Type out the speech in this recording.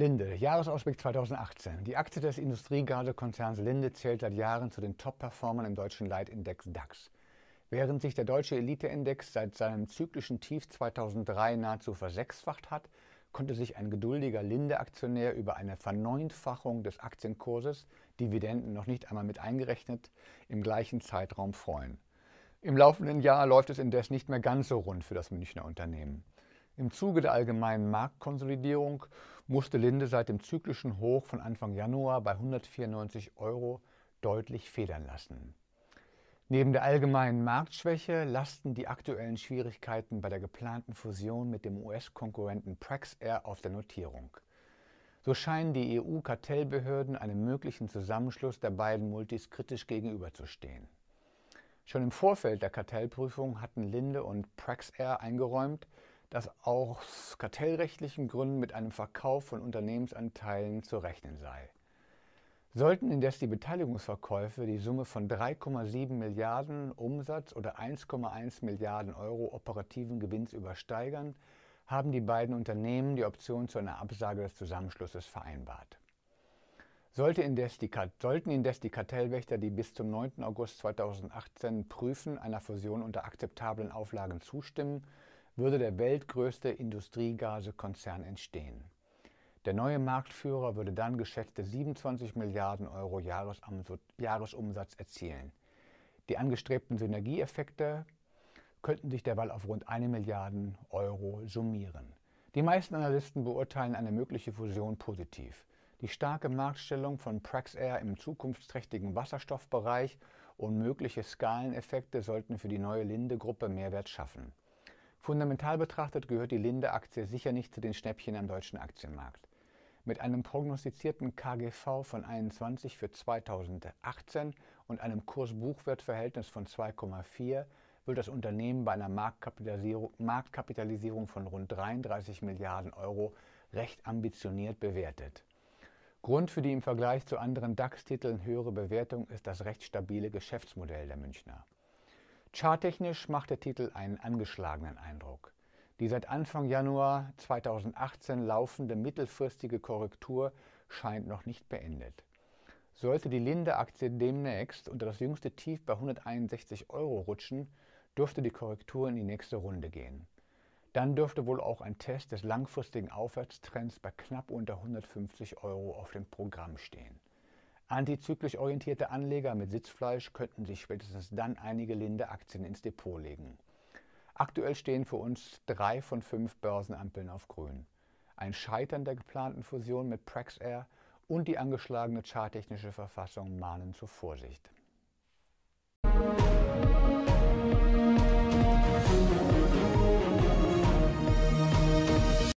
Linde, Jahresausblick 2018. Die Aktie des Industriegasekonzerns Linde zählt seit Jahren zu den Top-Performern im deutschen Leitindex DAX. Während sich der deutsche Elite-Index seit seinem zyklischen Tief 2003 nahezu versechsfacht hat, konnte sich ein geduldiger Linde-Aktionär über eine Verneunfachung des Aktienkurses, Dividenden noch nicht einmal mit eingerechnet, im gleichen Zeitraum freuen. Im laufenden Jahr läuft es indes nicht mehr ganz so rund für das Münchner Unternehmen. Im Zuge der allgemeinen Marktkonsolidierung musste Linde seit dem zyklischen Hoch von Anfang Januar bei 194 Euro deutlich federn lassen. Neben der allgemeinen Marktschwäche lasten die aktuellen Schwierigkeiten bei der geplanten Fusion mit dem US-Konkurrenten Praxair auf der Notierung. So scheinen die EU-Kartellbehörden einem möglichen Zusammenschluss der beiden Multis kritisch gegenüberzustehen. Schon im Vorfeld der Kartellprüfung hatten Linde und Praxair eingeräumt, dass aus kartellrechtlichen Gründen mit einem Verkauf von Unternehmensanteilen zu rechnen sei. Sollten indes die Beteiligungsverkäufe die Summe von 3,7 Milliarden Umsatz oder 1,1 Milliarden Euro operativen Gewinns übersteigern, haben die beiden Unternehmen die Option zu einer Absage des Zusammenschlusses vereinbart. Sollte indes die, sollten indes die Kartellwächter, die bis zum 9. August 2018 prüfen, einer Fusion unter akzeptablen Auflagen zustimmen, würde der weltgrößte Industriegasekonzern entstehen. Der neue Marktführer würde dann geschätzte 27 Milliarden Euro Jahresumsatz erzielen. Die angestrebten Synergieeffekte könnten sich derweil auf rund 1 Milliarden Euro summieren. Die meisten Analysten beurteilen eine mögliche Fusion positiv. Die starke Marktstellung von Praxair im zukunftsträchtigen Wasserstoffbereich und mögliche Skaleneffekte sollten für die neue Linde-Gruppe Mehrwert schaffen. Fundamental betrachtet gehört die Linde-Aktie sicher nicht zu den Schnäppchen am deutschen Aktienmarkt. Mit einem prognostizierten KGV von 21 für 2018 und einem Kurs-Buchwert-Verhältnis von 2,4 wird das Unternehmen bei einer Marktkapitalisierung, Marktkapitalisierung von rund 33 Milliarden Euro recht ambitioniert bewertet. Grund für die im Vergleich zu anderen DAX-Titeln höhere Bewertung ist das recht stabile Geschäftsmodell der Münchner. Charttechnisch macht der Titel einen angeschlagenen Eindruck. Die seit Anfang Januar 2018 laufende mittelfristige Korrektur scheint noch nicht beendet. Sollte die Linde-Aktie demnächst unter das jüngste Tief bei 161 Euro rutschen, dürfte die Korrektur in die nächste Runde gehen. Dann dürfte wohl auch ein Test des langfristigen Aufwärtstrends bei knapp unter 150 Euro auf dem Programm stehen. Antizyklisch orientierte Anleger mit Sitzfleisch könnten sich spätestens dann einige linde Aktien ins Depot legen. Aktuell stehen für uns drei von fünf Börsenampeln auf Grün. Ein Scheitern der geplanten Fusion mit Praxair und die angeschlagene charttechnische Verfassung mahnen zur Vorsicht.